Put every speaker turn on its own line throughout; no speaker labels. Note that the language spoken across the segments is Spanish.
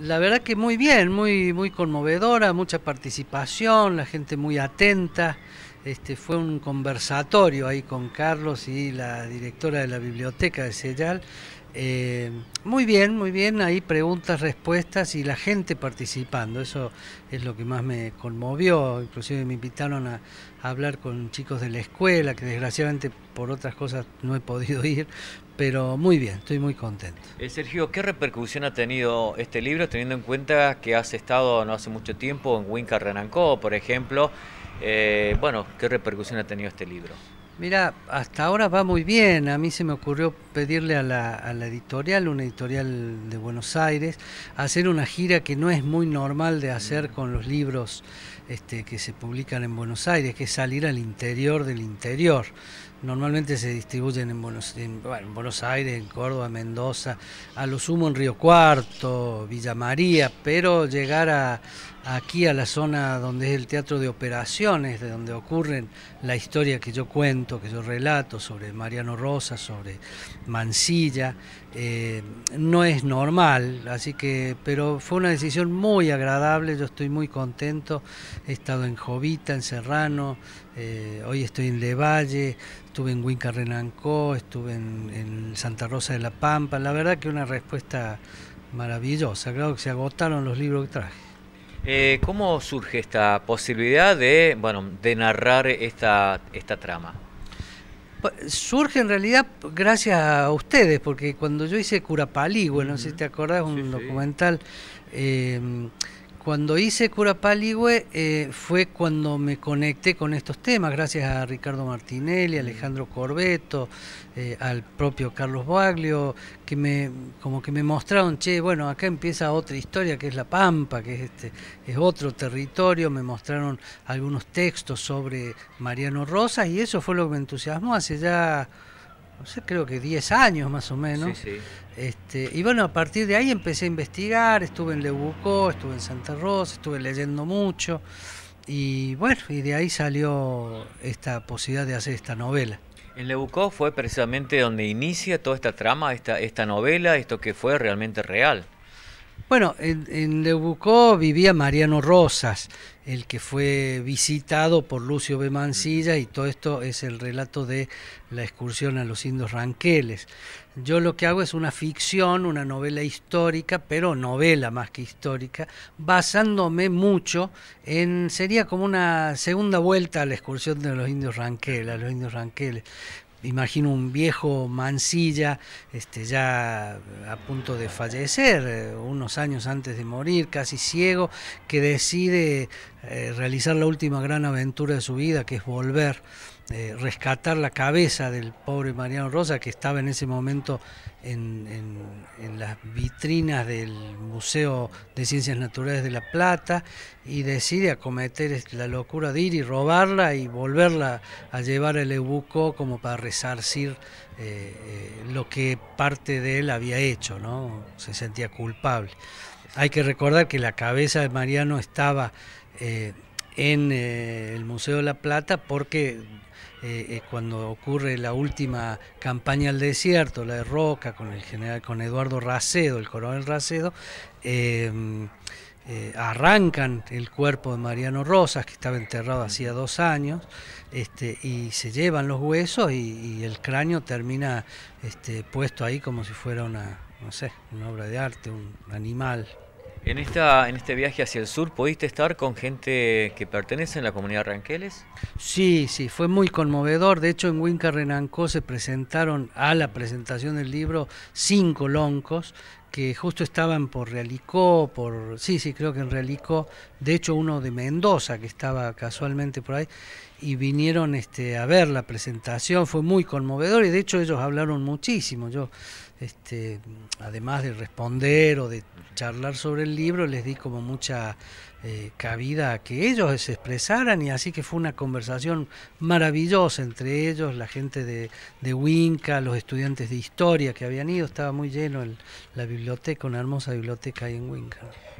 La verdad que muy bien, muy, muy conmovedora, mucha participación, la gente muy atenta. Este, fue un conversatorio ahí con Carlos y la directora de la biblioteca de Sellal. Eh, muy bien, muy bien, ahí preguntas, respuestas y la gente participando. Eso es lo que más me conmovió. Inclusive me invitaron a hablar con chicos de la escuela, que desgraciadamente por otras cosas no he podido ir, pero muy bien, estoy muy contento.
Eh, Sergio, ¿qué repercusión ha tenido este libro teniendo en cuenta que has estado no hace mucho tiempo en Winca Renancó, por ejemplo? Eh, bueno, ¿qué repercusión ha tenido este libro?
Mira, hasta ahora va muy bien. A mí se me ocurrió pedirle a la, editorial, una editorial de Buenos Aires, hacer una gira que no es muy normal de hacer mm. con los libros este, que se publican en Buenos Aires, que es salir al interior del interior. Normalmente se distribuyen en Buenos, Buenos Aires, en Córdoba, Mendoza, a lo sumo en Río Cuarto, Villa María, pero llegar aquí a la zona donde es el teatro de operaciones, de donde ocurren la historia que yo cuento, que yo relato sobre Mariano Rosa, sobre Mansilla, eh, no es normal, así que, pero fue una decisión muy agradable, yo estoy muy contento, he estado en Jovita, en Serrano, eh, hoy estoy en Levalle, estuve en Huinca Renancó, estuve en, Santa Rosa de la Pampa, la verdad que una respuesta maravillosa, creo que se agotaron los libros que traje.
Eh, ¿Cómo surge esta posibilidad de, bueno, de narrar esta, esta trama?
surge en realidad gracias a ustedes, porque cuando yo hice Curapalí, bueno, no si te acordás, un documental... Eh, cuando hice Cura Paligüe eh, fue cuando me conecté con estos temas, gracias a Ricardo Martinelli, Alejandro Corbeto, eh, al propio Carlos Baglio, que me, como que me mostraron, che, bueno, acá empieza otra historia que es La Pampa, que es, este, es otro territorio, me mostraron algunos textos sobre Mariano Rosas y eso fue lo que me entusiasmó hace ya no sé, creo que 10 años más o menos. Este, y bueno, a partir de ahí empecé a investigar, estuve en Lebucó, estuve en Santa Rosa, estuve leyendo mucho. Y bueno, y de ahí salió esta posibilidad de hacer esta novela.
En Lebucó fue precisamente donde inicia toda esta trama, esta novela, esto que fue realmente real.
Bueno, en, en vivía Mariano Rosas, el que fue visitado por Lucio B. Mancilla y todo esto es el relato de la excursión a los indios ranqueles. Yo lo que hago es una ficción, una novela histórica, pero novela más que histórica, basándome mucho en, sería como una segunda vuelta a la excursión de los indios ranqueles, a los indios ranqueles, imagino un viejo mancilla, este, ya a punto de fallecer, eh, unos años antes de morir, casi ciego, que decide eh, realizar la última gran aventura de su vida, que es volver. Eh, rescatar la cabeza del pobre Mariano Rosa, que estaba en ese momento en, las vitrinas del Museo de Ciencias Naturales de La Plata, y decide acometer la locura de ir y robarla y volverla a llevar al Ebuco como para resarcir eh, eh, lo que parte de él había hecho, ¿no? se sentía culpable. Hay que recordar que la cabeza de Mariano estaba en el Museo de La Plata porque eh, eh, cuando ocurre la última campaña al desierto, la de Roca, con el general, con Eduardo Racedo, el coronel Racedo, em, eh, arrancan el cuerpo de Mariano Rosas, que estaba enterrado hacía dos años, este, y se llevan los huesos y, el cráneo termina este, puesto ahí como si fuera una, no sé, una obra de arte, un animal.
En, esta, en este viaje hacia el sur, ¿pudiste estar con gente que pertenece a la comunidad Ranqueles?
Sí, sí, fue muy conmovedor. De hecho, en Huinca Renancó se presentaron a la presentación del libro cinco loncos que justo estaban por Realicó, por sí, sí, creo que en Realicó, de hecho uno de Mendoza que estaba casualmente por ahí y vinieron este a ver la presentación, fue muy conmovedor y de hecho ellos hablaron muchísimo. Yo este además de responder o de charlar sobre el libro, les di como mucha eh, cabida que ellos se expresaran y así que fue una conversación maravillosa entre ellos, la gente de, de Winca, los estudiantes de historia que habían ido, estaba muy lleno la biblioteca, una hermosa biblioteca ahí en Winca.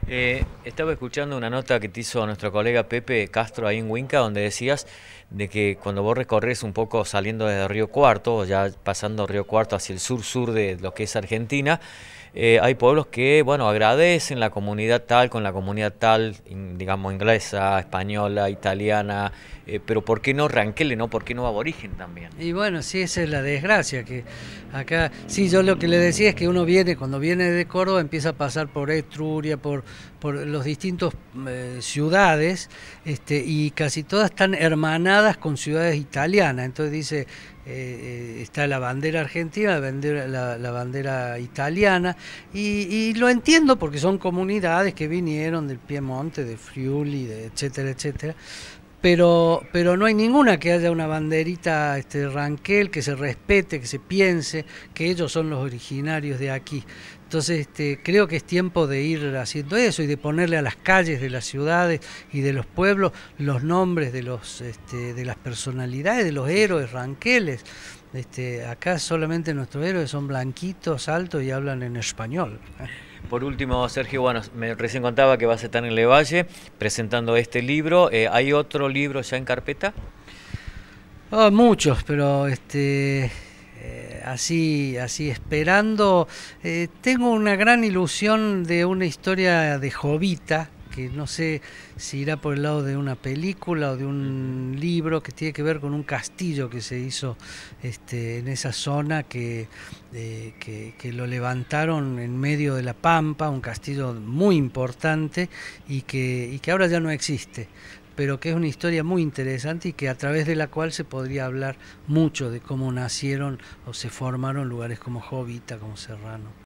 Eh, estaba escuchando una nota que te hizo nuestro colega Pepe Castro ahí en Winca, donde decías de que cuando vos recorres un poco saliendo desde Río Cuarto, ya pasando Río Cuarto hacia el sur-sur de lo que es Argentina, eh, hay pueblos que, bueno, agradecen la comunidad tal con la comunidad tal, digamos, inglesa, española, italiana, eh, pero ¿por qué no Ranquele, no? ¿Por qué no aborigen también?
Y bueno, sí, esa es la desgracia, que acá, sí, yo lo que le decía es que uno viene, cuando viene de Córdoba empieza a pasar por Etruria, por, por los distintos eh, ciudades, este, y casi todas están hermanadas con ciudades italianas, entonces dice, eh, está la bandera argentina, la bandera, la, bandera italiana, y, lo entiendo porque son comunidades que vinieron del Piemonte, de Friuli, de etcétera, etcétera, pero, pero no hay ninguna que haya una banderita este, ranquel, que se respete, que se piense que ellos son los originarios de aquí. Entonces este, creo que es tiempo de ir haciendo eso y de ponerle a las calles de las ciudades y de los pueblos los nombres de, los, este, de las personalidades, de los héroes ranqueles. Este, acá solamente nuestros héroes son blanquitos, altos y hablan en español. ¿eh?
Por último, Sergio, bueno, me recién contaba que vas a estar en Levalle presentando este libro. Eh, ¿Hay otro libro ya en carpeta?
Ah, muchos, pero este eh, así, así esperando. Eh, tengo una gran ilusión de una historia de Jovita que no sé si irá por el lado de una película o de un libro que tiene que ver con un castillo que se hizo este, en esa zona eh, que, que, lo levantaron en medio de la pampa, un castillo muy importante y que, y que ahora ya no existe pero que es una historia muy interesante y que a través de la cual se podría hablar mucho de cómo nacieron o se formaron lugares como Jovita, como Serrano.